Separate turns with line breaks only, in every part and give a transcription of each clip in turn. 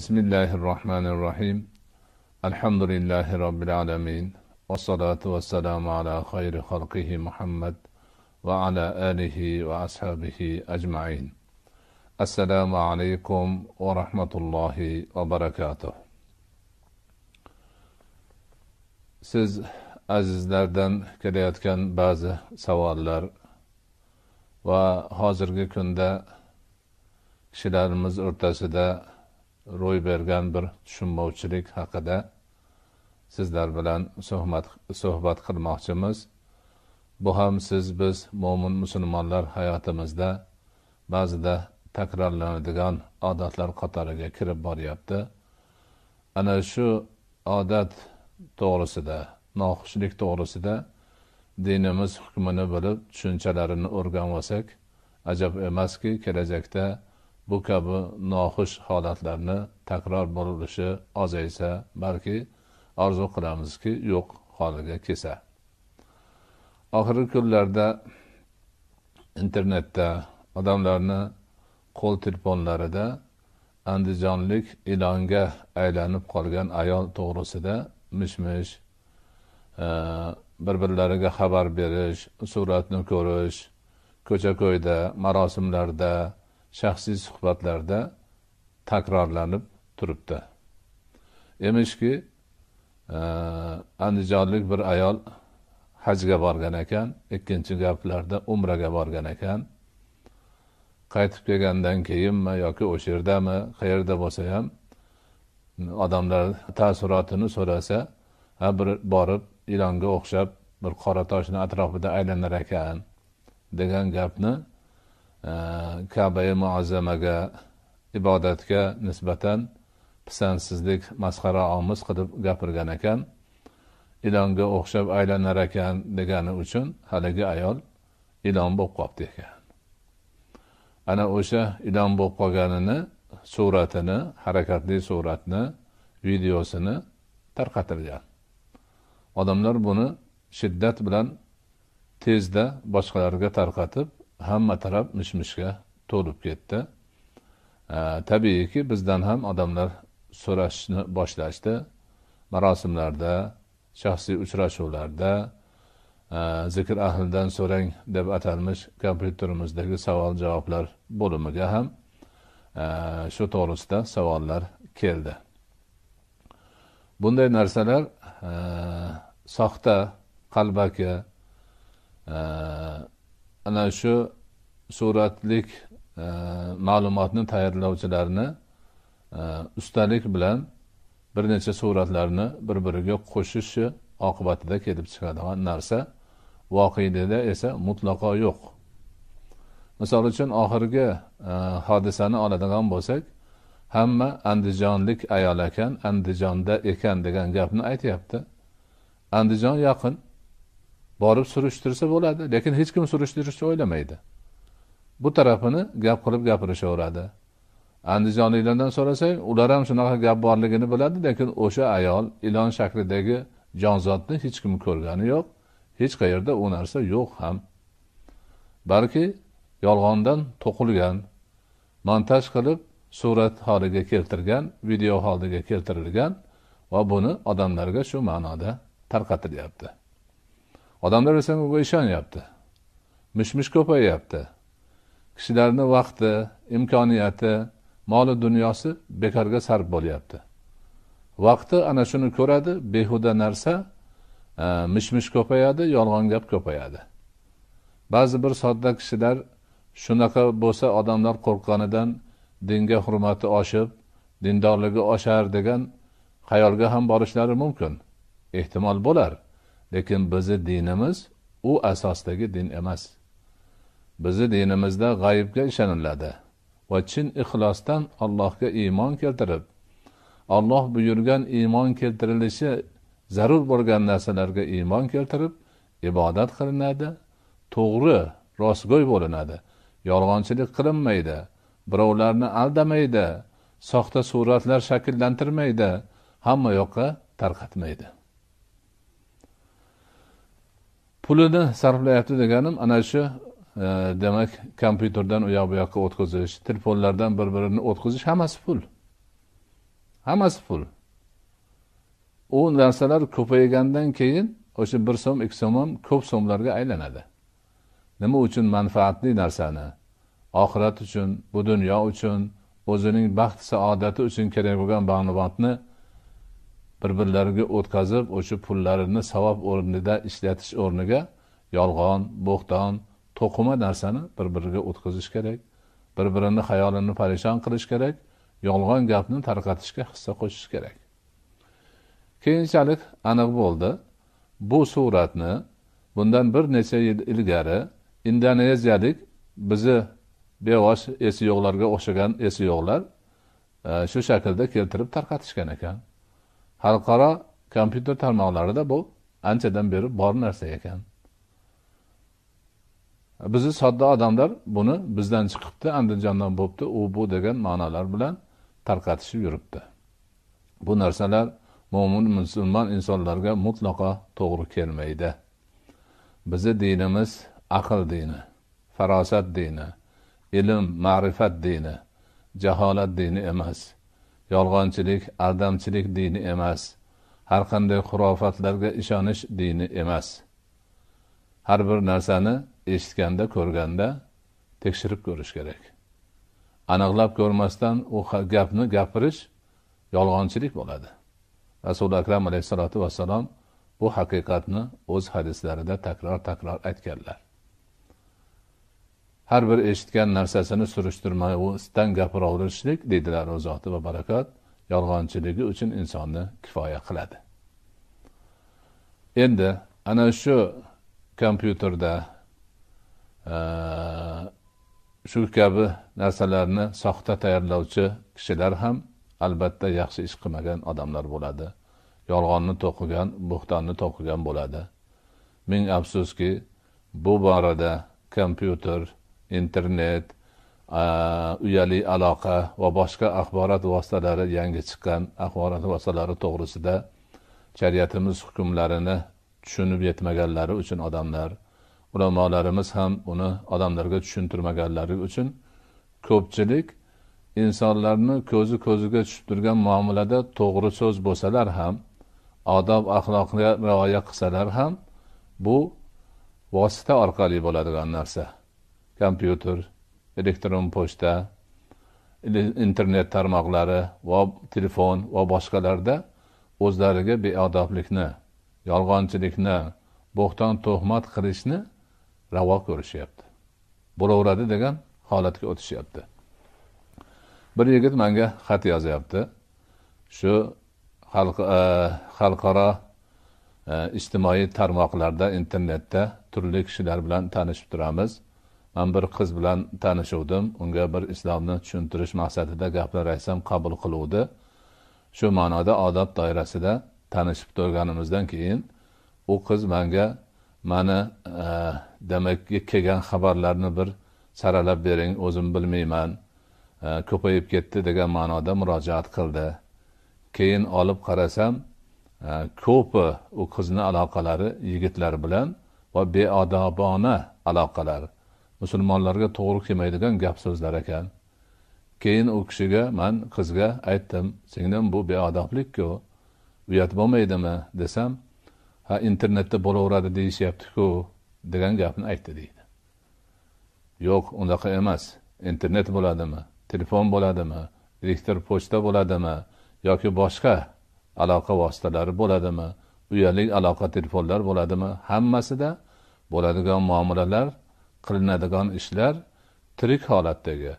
بسم الله الرحمن الرحيم الحمد لله رب العالمين والصلاة والسلام على خير خلقه محمد وعلى آله وأصحابه أجمعين السلام عليكم ورحمة الله وبركاته siz azizlardan kelayotgan ba'zi savollar va hozirgi kunda kishilarimiz o'rtasida ro'y bergan bir tushunmovchilik haqida sizlar bilan suhbat suhbat qilmoqchimiz bu ham siz biz mo'min musulmonlar hayotimizda ba'zida takrorlanadigan odatlar qatoriga kirib boryapti ana shu odat to'g'risida noxushlik to'g'risida dinimiz hukmini bilib tushunchalarini o'rganib olsak ajab emaski kelajakda bu kabi noxush holatlarni takror bo'lishi ozaysa balki orzu qilamizki yo'q holiga kelsa oxirgi kunlarda internetda odamlarni qo'l telefonlarida andijonlik ilonga aylanib qolgan ayol to'g'risida mish mish e, bir birlariga xabar berish suratni ko'rish ko'cha ko'yda marosimlarda shaxsiy suhbatlarda takrorlanib turibdi emishki e, andijonlik bir ayol hajga borgan ekan ikkinchi gaplarda umraga borgan ekan qaytib kelgandan keyinmi yoki o'sha yerdami qayerda bo'lsa ham odamlar taassurotini so'rasa ha bir borib ilonga o'xshab bir qora toshni atrofida aylanar ekan degan gapni kabai muazzamaga ibodatga nisbatan pisandsizlik masxara omiz qilib gapirgan ekan ilonga o'xshab aylanar ekan degani uchun haligi ayol ilon bo'lib qolibdi ekan ana o'sha ilon bo'lib qolganini suratini harakatli suratni videosini tarqatilgan odamlar buni shiddat bilan tezda boshqalarga tarqatib hamma taraf mish mishga to'lib ketdi tabiiyki bizdan ham odamlar so'rashni boshlashdi marosimlarda shaxsiy uchrashuvlarda zikr ahlidan so'rang deb atalmish kompyuterimizdagi savol javoblar bo'limiga ham shu to'g'risida savollar keldi bunday narsalar soxta qalbaki ana shu suratlik e, ma'lumotni tayyorlovchilarni e, ustalik bilan bir necha suratlarni bir biriga qo'shishi oqibatida kelib chiqadigan narsa voqeada esa mutlaqo yo'q misol uchun oxirgi e, hodisani oladigan bo'lsak hamma andijonlik ayol ekan andijonda ekan degan gapni aytyapti andijon yaqin borib surishtirsa bo'ladi lekin hech kim surishtirishni o'ylamaydi bu tarafini gap qilib gapirishaveradi andijonliklardan so'rasang ular ham shunaqa gap borligini biladi lekin o'sha ayol ilon shaklidagi jonzotni hech kim ko'rgani yo'q hech qayerda u narsa yo'q ham balki yolg'ondan to'qilgan montaj qilib surat holiga keltirgan video holiga keltirilgan va buni odamlarga shu ma'noda tarqatilyapti odamlar esa unga ishonyapti mish mish ko'payyapti kishilarni vaqti imkoniyati moli dunyosi bekorga sarf bo'lyapti vaqti ana shuni ko'radi behuda narsa e, mish mish ko'payadi yolg'on gap ko'payadi ba'zi bir sodda kishilar shunaqa bo'lsa odamlar qo'rqqanidan dinga hurmati oshib dindorligi oshar degan xayolga ham borishlari mumkin ehtimol bo'lar lekin bizni dinimiz u asosdagi din emas bizni dinimizda g'ayibga ishoniladi va chin ixlosdan allohga iymon keltirib olloh buyurgan iymon keltirilishi zarur bo'lgan narsalarga iymon keltirib ibodat qilinadi to'g'ri rostgo'y bo'linadi yolg'onchilik qilinmaydi birovlarni aldamaydi soxta suratlar shakllantirmaydi hamma yoqqa tarqatmaydi pulini sarflayapti deganim ana shu e, demak kompyuterdan u yoq bu yoqqa o'tkazish telefonlardan bir birini o'tkazish hammasi pul hammasi pul u narsalar ko'paygandan keyin o'sha bir so'm ikki so'm ham ko'p so'mlarga aylanadi nima uchun manfaatli narsani oxirat uchun bu dunyo uchun o'zining baxt saodati uchun kerak bo'lgan ma'lumotni bir birlariga o'tkazib o'sha pullarini savob o'rnida ishlatish o'rniga yolg'on bo'xton to'qima narsani bir biriga o'tkazish kerak bir birini xayolini parishon qilish kerak yolg'on gapni tarqatishga hissa qo'shish kerak keyinchalik aniq bo'ldi bu suratni bundan bir necha yil ilgari indoneziyalik bizni bevosh esi yo'qlarga o'xshagan esi yo'qlar e, shu shaklda keltirib tarqatishgan ekan xalqaro kompyuter tarmoqlarida bu anchadan beri bor narsa ekan bizni sodda odamlar buni bizdan chiqibdi andijondan bo'libdi u bu degan ma'nolar bilan tarqatishib yuribdi bu narsalar mo'min musulmon insonlarga mutlaqo to'g'ri kelmaydi bizni dinimiz aql dini farosat dini ilm ma'rifat dini jaholat dini emas yolg'onchilik aldamchilik dini emas har qanday xurofatlarga ishonish dini emas har bir narsani eshitganda ko'rganda tekshirib ko'rish kerak aniqlab ko'rmasdan u gapni gapirish yolg'onchilik bo'ladi rasuli akram alayhissalotu vassalom bu haqiqatni o'z hadislarida takror takror aytganlar har bir eshitgan narsasini surishtirmasdan gapiraverishlik deydilar u zoti va barakot yolg'onchiligi uchun insonni kifoya qiladi endi ana shu kompyuterda e, shu kabi narsalarni soxta tayyorlovchi kishilar ham albatta yaxshi ish qilmagan odamlar bo'ladi yolg'onni to'qigan bo'xtonni to'qigan bo'ladi ming afsuski bu borada kompyuter internet uyali aloqa va boshqa axborot vositalari yangi chiqqan axborot vositalari to'g'risida shariatimiz hukmlarini tushunib yetmaganlari uchun odamlar ulamolarimiz ham uni odamlarga tushuntirmaganlari uchun ko'pchilik insonlarni ko'zi ko'ziga tushib turgan muomalada to'g'ri so'z bo'lsalar ham odob axloqga rioya qilsalar ham bu vosita orqali bo'ladigan narsa kompyuter elektron pochta internet tarmoqlari va telefon va boshqalarda o'zlariga beodoblikni yolg'onchilikni bo'xton tuhmat qilishni ravo ko'rishyapti bo'laveradi degan holatga o'tishyapti bir yigit manga xat yozyapti shu e, xalqaro e, ijtimoiy tarmoqlarda internetda turli kishilar bilan tanishib turamiz man bir qiz bilan tanishuvdim unga bir islomni tushuntirish maqsadida gaplar aytsam qabul qiluvdi shu ma'noda odob doirasida tanishib turganimizdan keyin u qiz manga mani e, demakki kelgan xabarlarni bir saralab bering o'zim bilmayman e, ko'payib ketdi degan ma'noda murojaat qildi keyin olib qarasam e, ko'pi u qizni aloqalari yigitlar bilan va beodobona aloqalar musulmonlarga to'g'ri kelmaydigan gap so'zlar ekan keyin u kishiga man qizga aytdim singlim bu beodoblikku uyat bo'lmaydimi desam ha internetda bo'laveradi deyishyaptiku degan gapni aytdi deydi yo'q unaqa emas internet bo'ladimi telefon bo'ladimi elektr pochta bo'ladimi yoki boshqa aloqa vositalari bo'ladimi uyali aloqa telefonlar bo'ladimi hammasida bo'ladigan muomalalar qilinadigan ishlar tirik holatdagi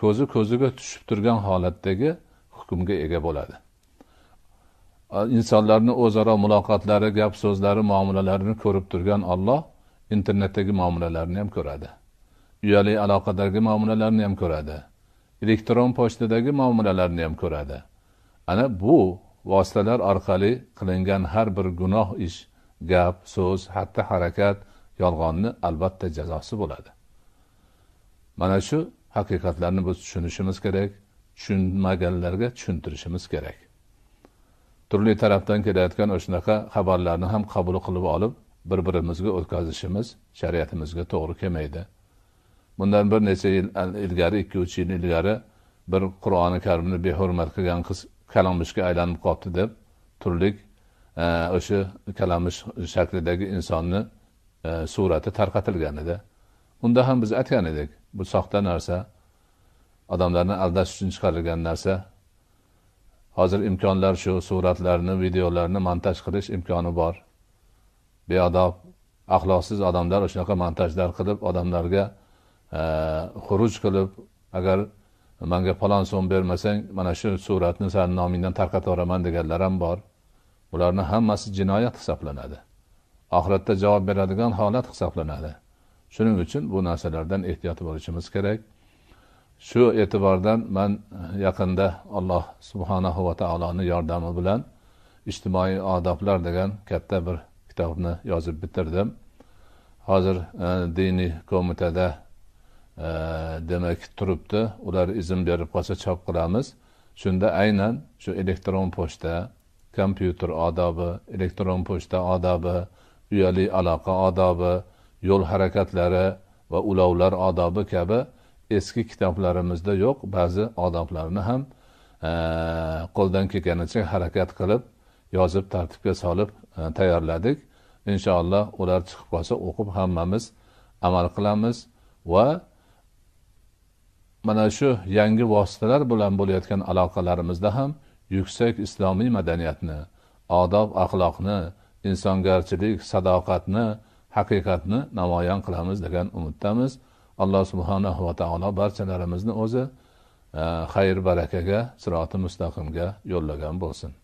ko'zi ko'ziga tushib turgan holatdagi hukmga ega bo'ladi insonlarni o'zaro muloqotlari gap so'zlari muomalalarini ko'rib turgan olloh internetdagi muomalalarni ham ko'radi uyali aloqadagi muomalalarni ham ko'radi elektron pochtadagi muomalalarni ham ko'radi ana bu vositalar orqali qilingan har bir gunoh ish gap so'z hatti harakat yolg'onni albatta jazosi bo'ladi mana shu haqiqatlarni biz tushunishimiz kerak tushunmaganlarga tushuntirishimiz kerak turli tarafdan kelayotgan o'shanaqa xabarlarni ham qabul qilib olib bir birimizga o'tkazishimiz shariatimizga to'g'ri kelmaydi bundan bir necha yil ilgari ikki uch yil ilgari bir qur'oni karimni behurmat qilgan qiz kalamushga aylanib qolibdi deb turli e, o'sha kalamush shaklidagi insonni E, surati tarqatilgan edi unda ham biz aytgan edik bu soxta narsa odamlarni aldash uchun chiqarilgan narsa hozir imkonlar shu suratlarni videolarni montaj qilish imkoni bor beodob axloqsiz odamlar shunaqa montajlar qilib odamlarga e, xuruj qilib agar manga falon so'm bermasang mana shu suratni sani nomingdan tarqatib yuboraman deganlar ham bor bularni hammasi jinoyat hisoblanadi oxiratda javob beradigan holat hisoblanadi shuning uchun bu narsalardan ehtiyot bo'lishimiz kerak shu e'tibordan man yaqinda alloh subhanahu va taoloni yordami bilan ijtimoiy odoblar degan katta bir kitobni yozib bitirdim hozir e, diniy qo'mitada e, demak turibdi ular izn berib qolsa chop qilamiz shunda aynan shu elektron pochta kompyuter odobi elektron pochta odobi uyali aloqa odobi yo'l harakatlari va ulovlar odobi kabi eski kitoblarimizda yo'q ba'zi odoblarni ham e, qo'ldan kelganicha harakat qilib yozib tartibga solib e, tayyorladik inshaalloh ular chiqib qolsa o'qib hammamiz amal qilamiz va mana shu yangi vositalar bilan bo'layotgan aloqalarimizda ham yuksak islomiy madaniyatni odob axloqni insongarchilik sadoqatni haqiqatni namoyon qilamiz degan umiddamiz alloh subhanahu va taolo barchalarimizni o'zi eh, xayr barakaga siroti mustaqimga yo'llagan bo'lsin